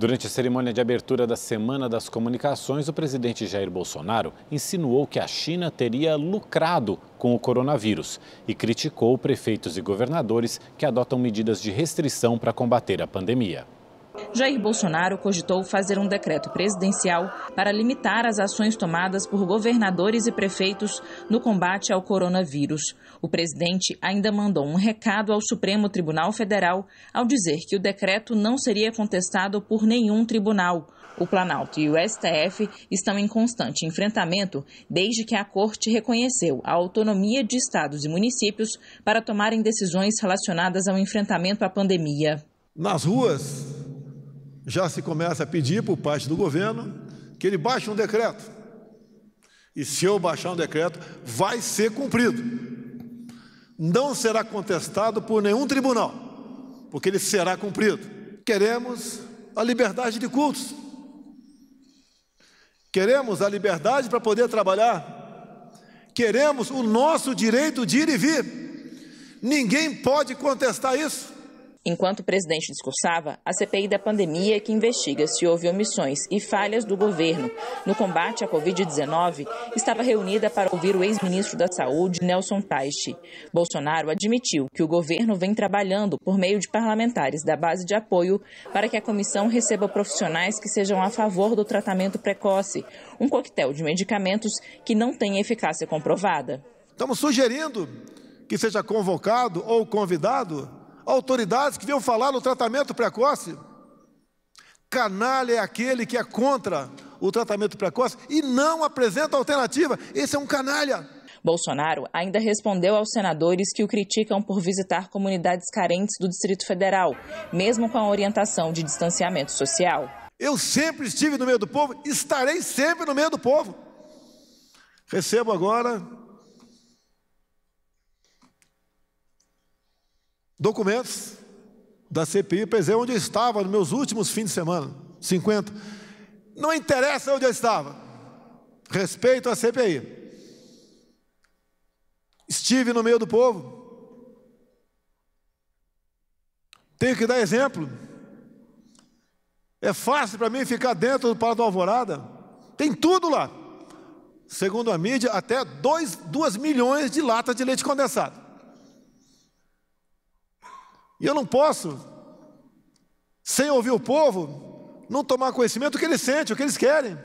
Durante a cerimônia de abertura da Semana das Comunicações, o presidente Jair Bolsonaro insinuou que a China teria lucrado com o coronavírus e criticou prefeitos e governadores que adotam medidas de restrição para combater a pandemia. Jair Bolsonaro cogitou fazer um decreto presidencial para limitar as ações tomadas por governadores e prefeitos no combate ao coronavírus. O presidente ainda mandou um recado ao Supremo Tribunal Federal ao dizer que o decreto não seria contestado por nenhum tribunal. O Planalto e o STF estão em constante enfrentamento desde que a Corte reconheceu a autonomia de estados e municípios para tomarem decisões relacionadas ao enfrentamento à pandemia. Nas ruas, já se começa a pedir por parte do governo que ele baixe um decreto. E se eu baixar um decreto, vai ser cumprido. Não será contestado por nenhum tribunal, porque ele será cumprido. Queremos a liberdade de cultos. Queremos a liberdade para poder trabalhar. Queremos o nosso direito de ir e vir. Ninguém pode contestar isso. Enquanto o presidente discursava, a CPI da pandemia, que investiga se houve omissões e falhas do governo no combate à Covid-19, estava reunida para ouvir o ex-ministro da Saúde, Nelson Taichi. Bolsonaro admitiu que o governo vem trabalhando por meio de parlamentares da base de apoio para que a comissão receba profissionais que sejam a favor do tratamento precoce, um coquetel de medicamentos que não tem eficácia comprovada. Estamos sugerindo que seja convocado ou convidado autoridades que vinham falar no tratamento precoce. Canalha é aquele que é contra o tratamento precoce e não apresenta alternativa. Esse é um canalha. Bolsonaro ainda respondeu aos senadores que o criticam por visitar comunidades carentes do Distrito Federal, mesmo com a orientação de distanciamento social. Eu sempre estive no meio do povo, estarei sempre no meio do povo. Recebo agora documentos da CPI, pesei onde eu estava nos meus últimos fins de semana, 50. Não interessa onde eu estava. Respeito à CPI. Estive no meio do povo. Tenho que dar exemplo. É fácil para mim ficar dentro do Palácio do Alvorada. Tem tudo lá. Segundo a mídia, até 2 milhões de latas de leite condensado. E eu não posso, sem ouvir o povo, não tomar conhecimento do que eles sentem, o que eles querem.